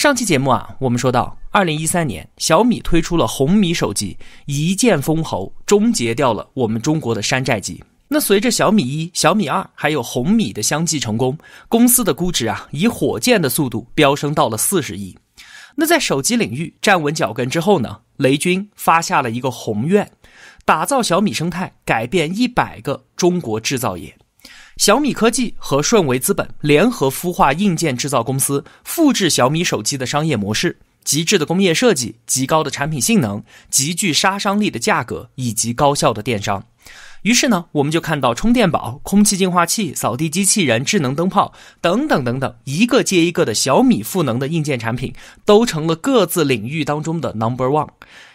上期节目啊，我们说到，二零一三年，小米推出了红米手机，一剑封喉，终结掉了我们中国的山寨机。那随着小米一、小米二还有红米的相继成功，公司的估值啊，以火箭的速度飙升到了四十亿。那在手机领域站稳脚跟之后呢，雷军发下了一个宏愿，打造小米生态，改变一百个中国制造业。小米科技和顺为资本联合孵化硬件制造公司，复制小米手机的商业模式：极致的工业设计、极高的产品性能、极具杀伤力的价格以及高效的电商。于是呢，我们就看到充电宝、空气净化器、扫地机器人、智能灯泡等等等等，一个接一个的小米赋能的硬件产品，都成了各自领域当中的 number one。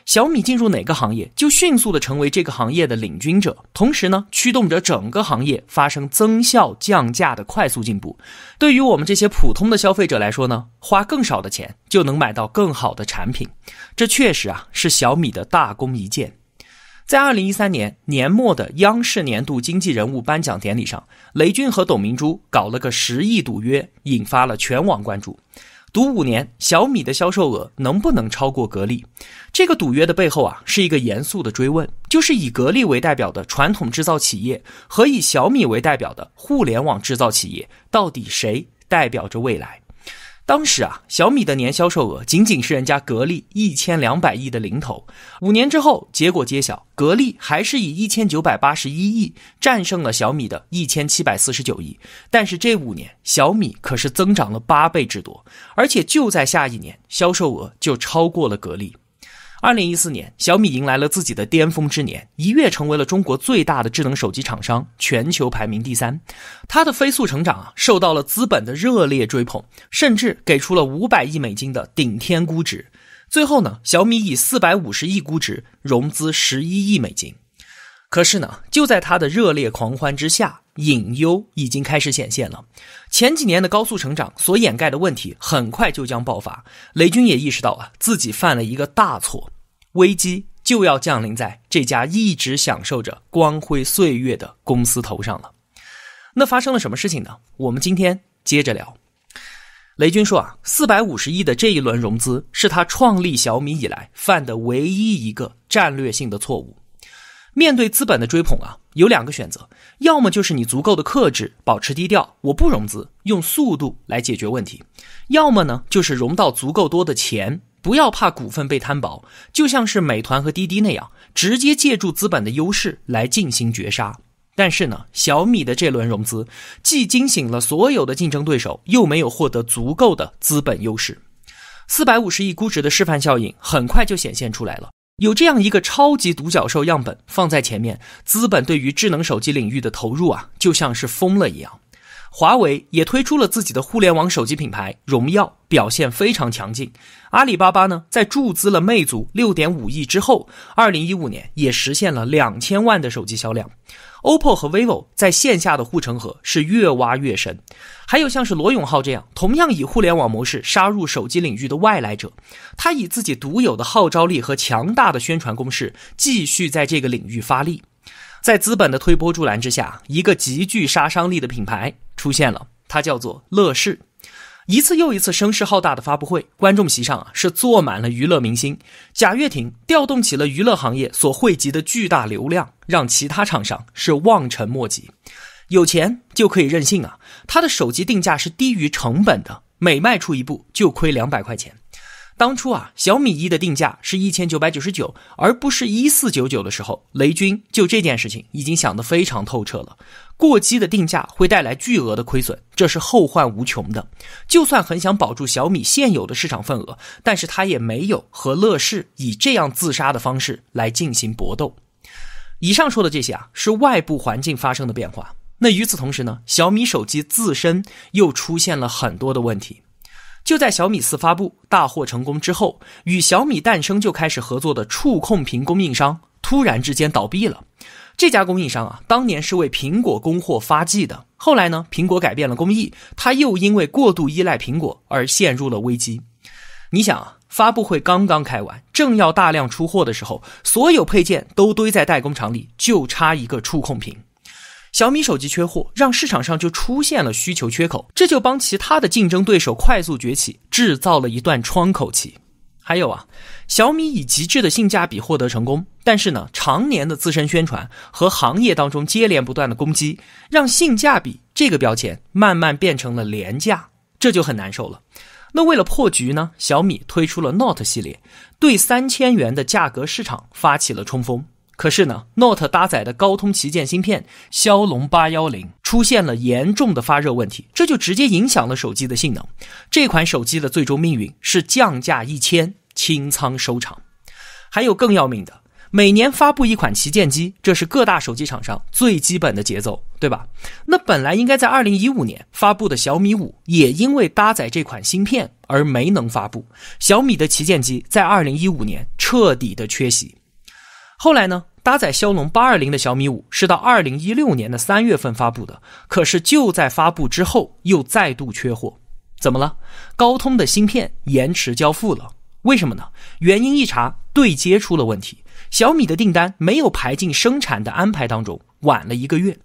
小米进入哪个行业，就迅速的成为这个行业的领军者，同时呢，驱动着整个行业发生增效降价的快速进步。对于我们这些普通的消费者来说呢，花更少的钱就能买到更好的产品，这确实啊是小米的大功一件。在二零一三年年末的央视年度经济人物颁奖典礼上，雷军和董明珠搞了个十亿赌约，引发了全网关注。赌五年，小米的销售额能不能超过格力？这个赌约的背后啊，是一个严肃的追问：就是以格力为代表的传统制造企业，和以小米为代表的互联网制造企业，到底谁代表着未来？当时啊，小米的年销售额仅仅是人家格力一千两百亿的零头。五年之后，结果揭晓，格力还是以一千九百八十一亿战胜了小米的一千七百四十九亿。但是这五年，小米可是增长了八倍之多，而且就在下一年，销售额就超过了格力。二零一四年，小米迎来了自己的巅峰之年，一跃成为了中国最大的智能手机厂商，全球排名第三。它的飞速成长啊，受到了资本的热烈追捧，甚至给出了五百亿美金的顶天估值。最后呢，小米以四百五十亿估值融资十一亿美金。可是呢，就在它的热烈狂欢之下，隐忧已经开始显现了。前几年的高速成长所掩盖的问题，很快就将爆发。雷军也意识到啊，自己犯了一个大错。危机就要降临在这家一直享受着光辉岁月的公司头上了。那发生了什么事情呢？我们今天接着聊。雷军说啊，四百五十亿的这一轮融资是他创立小米以来犯的唯一一个战略性的错误。面对资本的追捧啊，有两个选择：要么就是你足够的克制，保持低调，我不融资，用速度来解决问题；要么呢，就是融到足够多的钱。不要怕股份被摊薄，就像是美团和滴滴那样，直接借助资本的优势来进行绝杀。但是呢，小米的这轮融资既惊醒了所有的竞争对手，又没有获得足够的资本优势。四百五十亿估值的示范效应很快就显现出来了。有这样一个超级独角兽样本放在前面，资本对于智能手机领域的投入啊，就像是疯了一样。华为也推出了自己的互联网手机品牌荣耀，表现非常强劲。阿里巴巴呢，在注资了魅族六点五亿之后，二零一五年也实现了两千万的手机销量。OPPO 和 VIVO 在线下的护城河是越挖越深，还有像是罗永浩这样同样以互联网模式杀入手机领域的外来者，他以自己独有的号召力和强大的宣传攻势，继续在这个领域发力。在资本的推波助澜之下，一个极具杀伤力的品牌出现了，它叫做乐视。一次又一次声势浩大的发布会，观众席上啊是坐满了娱乐明星。贾跃亭调动起了娱乐行业所汇集的巨大流量，让其他厂商是望尘莫及。有钱就可以任性啊！他的手机定价是低于成本的，每卖出一部就亏两百块钱。当初啊，小米一的定价是一千九百九十九，而不是一四九九的时候，雷军就这件事情已经想得非常透彻了。过激的定价会带来巨额的亏损，这是后患无穷的。就算很想保住小米现有的市场份额，但是他也没有和乐视以这样自杀的方式来进行搏斗。以上说的这些啊，是外部环境发生的变化。那与此同时呢，小米手机自身又出现了很多的问题。就在小米四发布大获成功之后，与小米诞生就开始合作的触控屏供应商突然之间倒闭了。这家供应商啊，当年是为苹果供货发迹的，后来呢，苹果改变了工艺，它又因为过度依赖苹果而陷入了危机。你想啊，发布会刚刚开完，正要大量出货的时候，所有配件都堆在代工厂里，就差一个触控屏。小米手机缺货，让市场上就出现了需求缺口，这就帮其他的竞争对手快速崛起，制造了一段窗口期。还有啊，小米以极致的性价比获得成功，但是呢，常年的自身宣传和行业当中接连不断的攻击，让性价比这个标签慢慢变成了廉价，这就很难受了。那为了破局呢，小米推出了 Note 系列，对三千元的价格市场发起了冲锋。可是呢，Note 搭载的高通旗舰芯片骁龙八幺零出现了严重的发热问题，这就直接影响了手机的性能。这款手机的最终命运是降价一千清仓收场。还有更要命的，每年发布一款旗舰机，这是各大手机厂商最基本的节奏，对吧？那本来应该在二零一五年发布的小米五，也因为搭载这款芯片而没能发布。小米的旗舰机在二零一五年彻底的缺席。后来呢？搭载骁龙八二零的小米五是到二零一六年的三月份发布的，可是就在发布之后又再度缺货，怎么了？高通的芯片延迟交付了，为什么呢？原因一查，对接出了问题，小米的订单没有排进生产的安排当中，晚了一个月。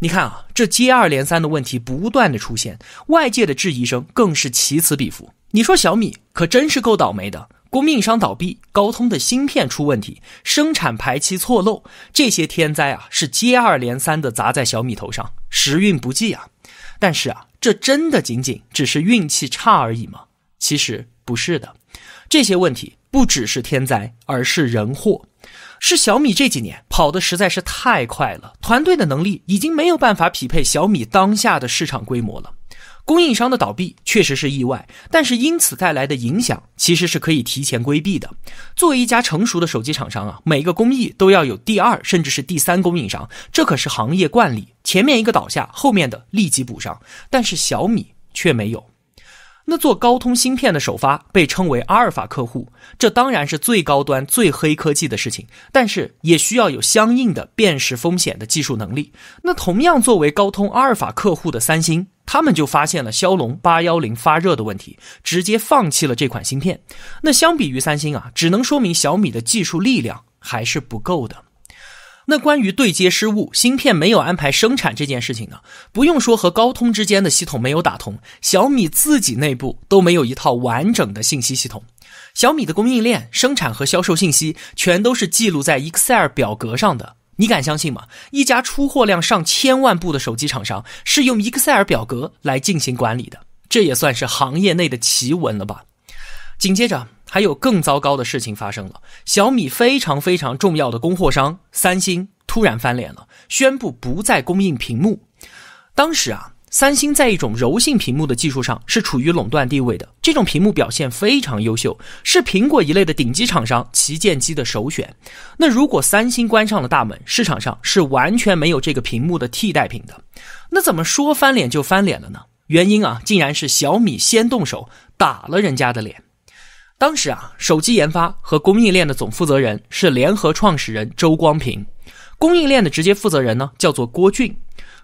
你看啊，这接二连三的问题不断的出现，外界的质疑声更是起此彼伏，你说小米可真是够倒霉的。供应商倒闭，高通的芯片出问题，生产排期错漏，这些天灾啊，是接二连三的砸在小米头上，时运不济啊。但是啊，这真的仅仅只是运气差而已吗？其实不是的，这些问题不只是天灾，而是人祸，是小米这几年跑的实在是太快了，团队的能力已经没有办法匹配小米当下的市场规模了。供应商的倒闭确实是意外，但是因此带来的影响其实是可以提前规避的。作为一家成熟的手机厂商啊，每个工艺都要有第二甚至是第三供应商，这可是行业惯例。前面一个倒下，后面的立即补上。但是小米却没有。那做高通芯片的首发被称为阿尔法客户，这当然是最高端最黑科技的事情，但是也需要有相应的辨识风险的技术能力。那同样作为高通阿尔法客户的三星。他们就发现了骁龙八幺零发热的问题，直接放弃了这款芯片。那相比于三星啊，只能说明小米的技术力量还是不够的。那关于对接失误，芯片没有安排生产这件事情呢？不用说和高通之间的系统没有打通，小米自己内部都没有一套完整的信息系统。小米的供应链生产和销售信息全都是记录在 Excel 表格上的。你敢相信吗？一家出货量上千万部的手机厂商是用 Excel 表格来进行管理的，这也算是行业内的奇闻了吧？紧接着，还有更糟糕的事情发生了：小米非常非常重要的供货商三星突然翻脸了，宣布不再供应屏幕。当时啊。三星在一种柔性屏幕的技术上是处于垄断地位的，这种屏幕表现非常优秀，是苹果一类的顶级厂商旗舰机的首选。那如果三星关上了大门，市场上是完全没有这个屏幕的替代品的。那怎么说翻脸就翻脸了呢？原因啊，竟然是小米先动手打了人家的脸。当时啊，手机研发和供应链的总负责人是联合创始人周光平，供应链的直接负责人呢叫做郭俊。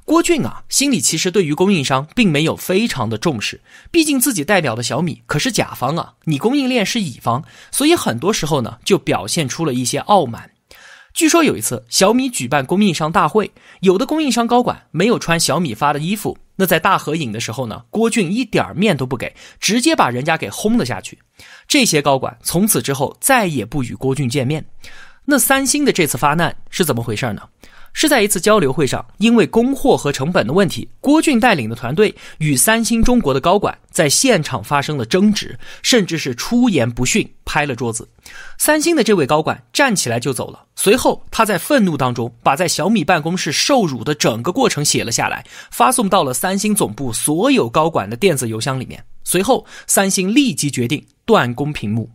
郭俊啊，心里其实对于供应商并没有非常的重视，毕竟自己代表的小米可是甲方啊，你供应链是乙方，所以很多时候呢就表现出了一些傲慢。据说有一次小米举办供应商大会，有的供应商高管没有穿小米发的衣服，那在大合影的时候呢，郭俊一点儿面都不给，直接把人家给轰了下去。这些高管从此之后再也不与郭俊见面。那三星的这次发难是怎么回事呢？是在一次交流会上，因为供货和成本的问题，郭俊带领的团队与三星中国的高管在现场发生了争执，甚至是出言不逊，拍了桌子。三星的这位高管站起来就走了。随后，他在愤怒当中把在小米办公室受辱的整个过程写了下来，发送到了三星总部所有高管的电子邮箱里面。随后，三星立即决定断供屏幕。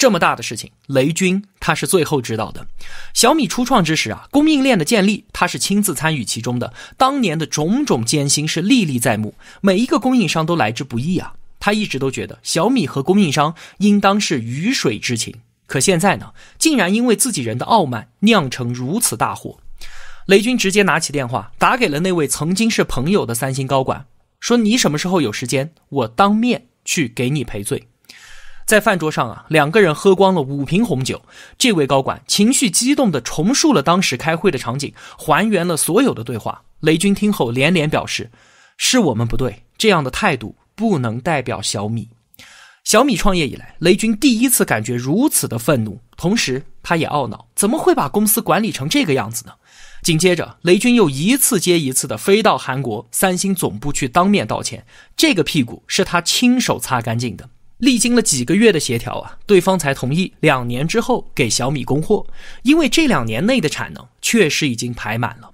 这么大的事情，雷军他是最后知道的。小米初创之时啊，供应链的建立，他是亲自参与其中的。当年的种种艰辛是历历在目，每一个供应商都来之不易啊。他一直都觉得小米和供应商应当是鱼水之情，可现在呢，竟然因为自己人的傲慢酿成如此大祸。雷军直接拿起电话打给了那位曾经是朋友的三星高管，说：“你什么时候有时间，我当面去给你赔罪。”在饭桌上啊，两个人喝光了五瓶红酒。这位高管情绪激动地重述了当时开会的场景，还原了所有的对话。雷军听后连连表示：“是我们不对。”这样的态度不能代表小米。小米创业以来，雷军第一次感觉如此的愤怒，同时他也懊恼，怎么会把公司管理成这个样子呢？紧接着，雷军又一次接一次的飞到韩国三星总部去当面道歉，这个屁股是他亲手擦干净的。历经了几个月的协调啊，对方才同意两年之后给小米供货，因为这两年内的产能确实已经排满了。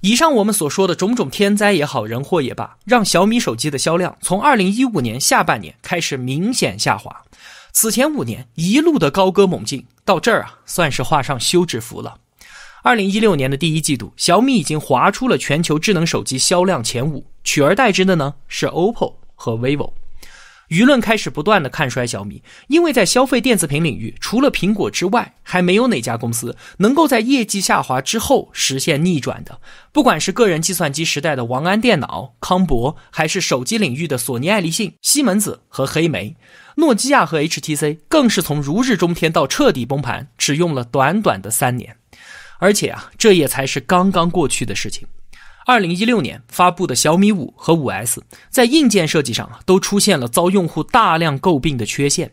以上我们所说的种种天灾也好，人祸也罢，让小米手机的销量从2015年下半年开始明显下滑。此前五年一路的高歌猛进，到这儿啊，算是画上休止符了。2016年的第一季度，小米已经划出了全球智能手机销量前五，取而代之的呢是 OPPO 和 vivo。舆论开始不断的看衰小米，因为在消费电子屏领域，除了苹果之外，还没有哪家公司能够在业绩下滑之后实现逆转的。不管是个人计算机时代的王安电脑、康柏，还是手机领域的索尼、爱立信、西门子和黑莓、诺基亚和 HTC，更是从如日中天到彻底崩盘，只用了短短的三年。而且啊，这也才是刚刚过去的事情。二零一六年发布的小米五和五 S，在硬件设计上都出现了遭用户大量诟病的缺陷。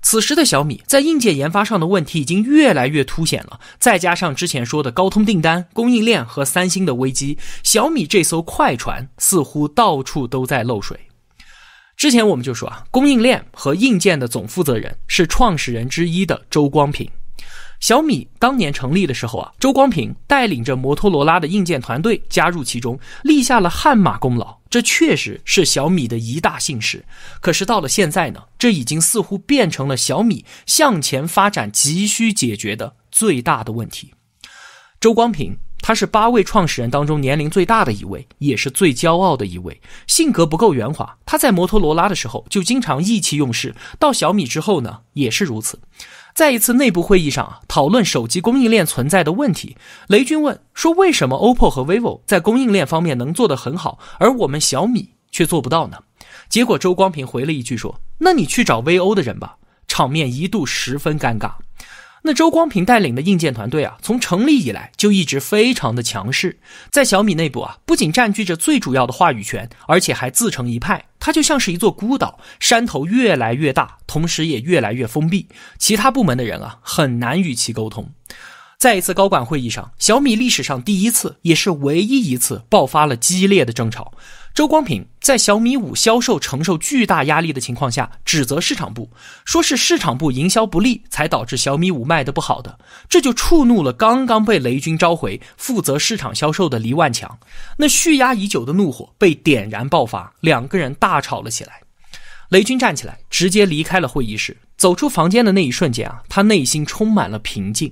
此时的小米，在硬件研发上的问题已经越来越凸显了。再加上之前说的高通订单、供应链和三星的危机，小米这艘快船似乎到处都在漏水。之前我们就说啊，供应链和硬件的总负责人是创始人之一的周光平。小米当年成立的时候啊，周光平带领着摩托罗拉的硬件团队加入其中，立下了汗马功劳。这确实是小米的一大幸事。可是到了现在呢，这已经似乎变成了小米向前发展急需解决的最大的问题。周光平他是八位创始人当中年龄最大的一位，也是最骄傲的一位，性格不够圆滑。他在摩托罗拉的时候就经常意气用事，到小米之后呢也是如此。在一次内部会议上啊，讨论手机供应链存在的问题。雷军问说：“为什么 OPPO 和 VIVO 在供应链方面能做得很好，而我们小米却做不到呢？”结果周光平回了一句说：“那你去找 VIVO 的人吧。”场面一度十分尴尬。那周光平带领的硬件团队啊，从成立以来就一直非常的强势，在小米内部啊，不仅占据着最主要的话语权，而且还自成一派。它就像是一座孤岛，山头越来越大，同时也越来越封闭，其他部门的人啊，很难与其沟通。在一次高管会议上，小米历史上第一次，也是唯一一次，爆发了激烈的争吵。周光平在小米五销售承受巨大压力的情况下，指责市场部，说是市场部营销不力才导致小米五卖的不好的，这就触怒了刚刚被雷军召回负责市场销售的黎万强。那蓄压已久的怒火被点燃爆发，两个人大吵了起来。雷军站起来，直接离开了会议室。走出房间的那一瞬间啊，他内心充满了平静。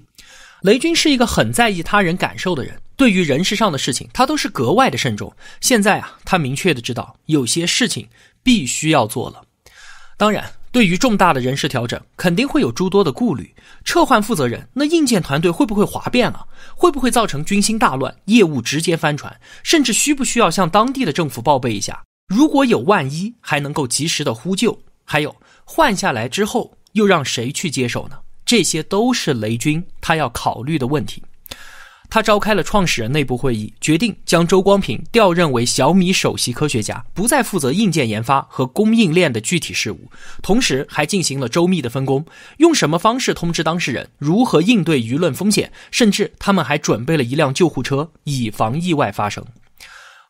雷军是一个很在意他人感受的人。对于人事上的事情，他都是格外的慎重。现在啊，他明确的知道有些事情必须要做了。当然，对于重大的人事调整，肯定会有诸多的顾虑。撤换负责人，那硬件团队会不会哗变啊？会不会造成军心大乱、业务直接翻船？甚至需不需要向当地的政府报备一下？如果有万一，还能够及时的呼救？还有，换下来之后又让谁去接手呢？这些都是雷军他要考虑的问题。他召开了创始人内部会议，决定将周光平调任为小米首席科学家，不再负责硬件研发和供应链的具体事务。同时，还进行了周密的分工。用什么方式通知当事人？如何应对舆论风险？甚至他们还准备了一辆救护车，以防意外发生。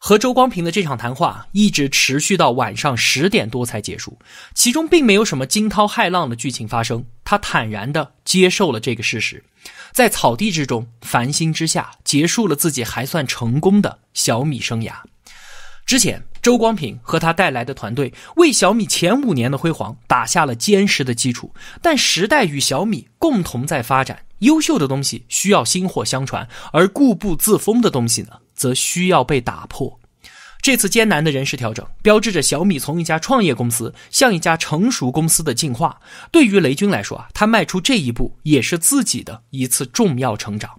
和周光平的这场谈话一直持续到晚上十点多才结束，其中并没有什么惊涛骇浪的剧情发生。他坦然地接受了这个事实，在草地之中、繁星之下，结束了自己还算成功的小米生涯。之前，周光平和他带来的团队为小米前五年的辉煌打下了坚实的基础。但时代与小米共同在发展，优秀的东西需要薪火相传，而固步自封的东西呢，则需要被打破。这次艰难的人事调整，标志着小米从一家创业公司向一家成熟公司的进化。对于雷军来说啊，他迈出这一步也是自己的一次重要成长。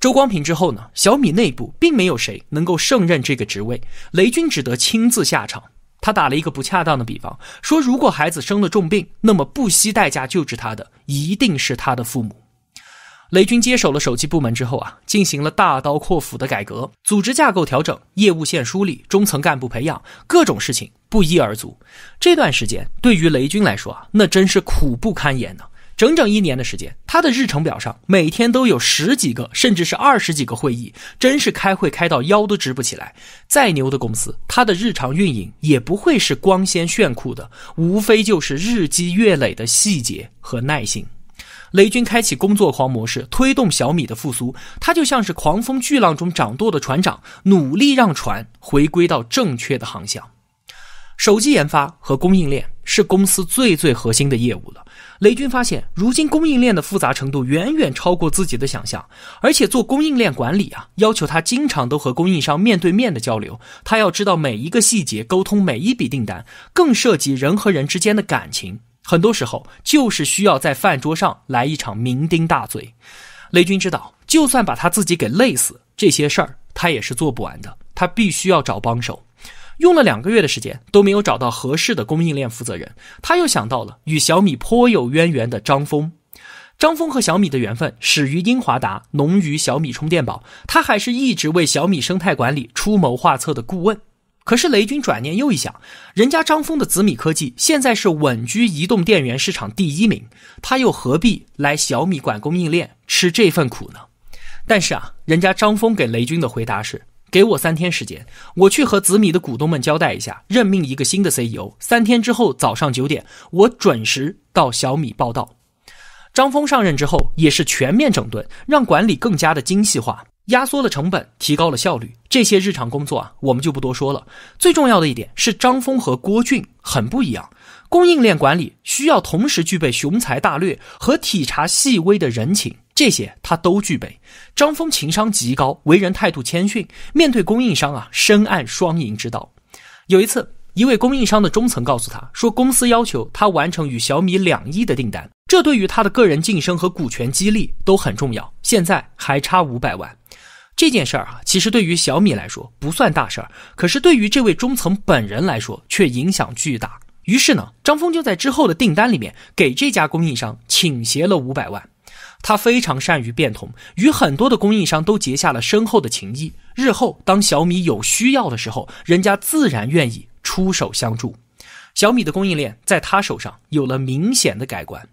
周光平之后呢，小米内部并没有谁能够胜任这个职位，雷军只得亲自下场。他打了一个不恰当的比方，说如果孩子生了重病，那么不惜代价救治他的一定是他的父母。雷军接手了手机部门之后啊，进行了大刀阔斧的改革，组织架构调整、业务线梳理、中层干部培养，各种事情不一而足。这段时间对于雷军来说啊，那真是苦不堪言呢。整整一年的时间，他的日程表上每天都有十几个，甚至是二十几个会议，真是开会开到腰都直不起来。再牛的公司，他的日常运营也不会是光鲜炫酷的，无非就是日积月累的细节和耐心。雷军开启工作狂模式，推动小米的复苏。他就像是狂风巨浪中掌舵的船长，努力让船回归到正确的航向。手机研发和供应链是公司最最核心的业务了。雷军发现，如今供应链的复杂程度远远超过自己的想象，而且做供应链管理啊，要求他经常都和供应商面对面的交流。他要知道每一个细节，沟通每一笔订单，更涉及人和人之间的感情。很多时候就是需要在饭桌上来一场酩酊大醉。雷军知道，就算把他自己给累死，这些事儿他也是做不完的。他必须要找帮手。用了两个月的时间都没有找到合适的供应链负责人，他又想到了与小米颇有渊源的张峰。张峰和小米的缘分始于英华达，浓于小米充电宝。他还是一直为小米生态管理出谋划策的顾问。可是雷军转念又一想，人家张峰的紫米科技现在是稳居移动电源市场第一名，他又何必来小米管供应链吃这份苦呢？但是啊，人家张峰给雷军的回答是：给我三天时间，我去和紫米的股东们交代一下，任命一个新的 CEO。三天之后早上九点，我准时到小米报道。张峰上任之后，也是全面整顿，让管理更加的精细化。压缩了成本，提高了效率。这些日常工作啊，我们就不多说了。最重要的一点是，张峰和郭俊很不一样。供应链管理需要同时具备雄才大略和体察细微的人情，这些他都具备。张峰情商极高，为人态度谦逊，面对供应商啊，深谙双赢之道。有一次。一位供应商的中层告诉他说：“公司要求他完成与小米两亿的订单，这对于他的个人晋升和股权激励都很重要。现在还差五百万。”这件事儿啊，其实对于小米来说不算大事儿，可是对于这位中层本人来说却影响巨大。于是呢，张峰就在之后的订单里面给这家供应商倾斜了五百万。他非常善于变通，与很多的供应商都结下了深厚的情谊。日后当小米有需要的时候，人家自然愿意。出手相助，小米的供应链在他手上有了明显的改观。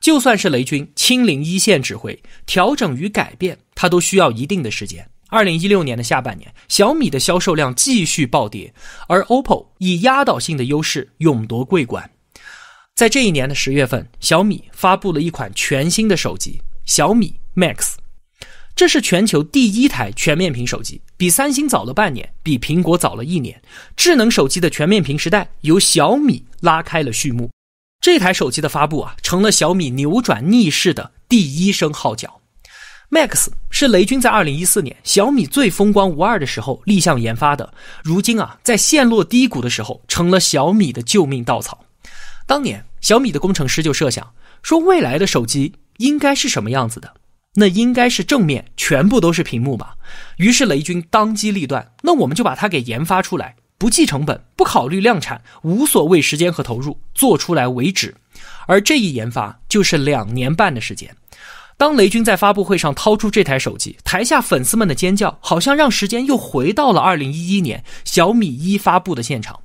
就算是雷军亲临一线指挥，调整与改变，他都需要一定的时间。二零一六年的下半年，小米的销售量继续暴跌，而 OPPO 以压倒性的优势勇夺桂冠。在这一年的十月份，小米发布了一款全新的手机——小米 Max。这是全球第一台全面屏手机，比三星早了半年，比苹果早了一年。智能手机的全面屏时代由小米拉开了序幕。这台手机的发布啊，成了小米扭转逆势的第一声号角。Max 是雷军在2014年小米最风光无二的时候立项研发的。如今啊，在陷落低谷的时候，成了小米的救命稻草。当年小米的工程师就设想说，未来的手机应该是什么样子的？那应该是正面全部都是屏幕吧？于是雷军当机立断，那我们就把它给研发出来，不计成本，不考虑量产，无所谓时间和投入，做出来为止。而这一研发就是两年半的时间。当雷军在发布会上掏出这台手机，台下粉丝们的尖叫好像让时间又回到了二零一一年小米一发布的现场。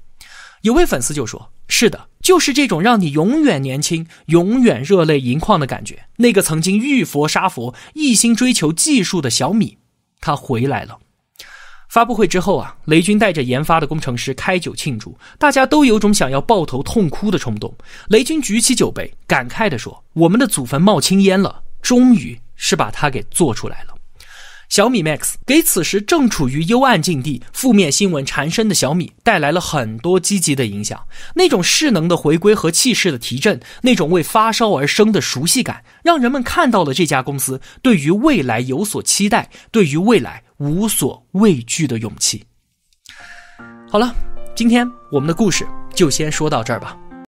有位粉丝就说。是的，就是这种让你永远年轻、永远热泪盈眶的感觉。那个曾经遇佛杀佛、一心追求技术的小米，他回来了。发布会之后啊，雷军带着研发的工程师开酒庆祝，大家都有种想要抱头痛哭的冲动。雷军举起酒杯，感慨的说：“我们的祖坟冒青烟了，终于是把它给做出来了。”小米 Max 给此时正处于幽暗境地、负面新闻缠身的小米带来了很多积极的影响。那种势能的回归和气势的提振，那种为发烧而生的熟悉感，让人们看到了这家公司对于未来有所期待、对于未来无所畏惧的勇气。好了，今天我们的故事就先说到这儿吧。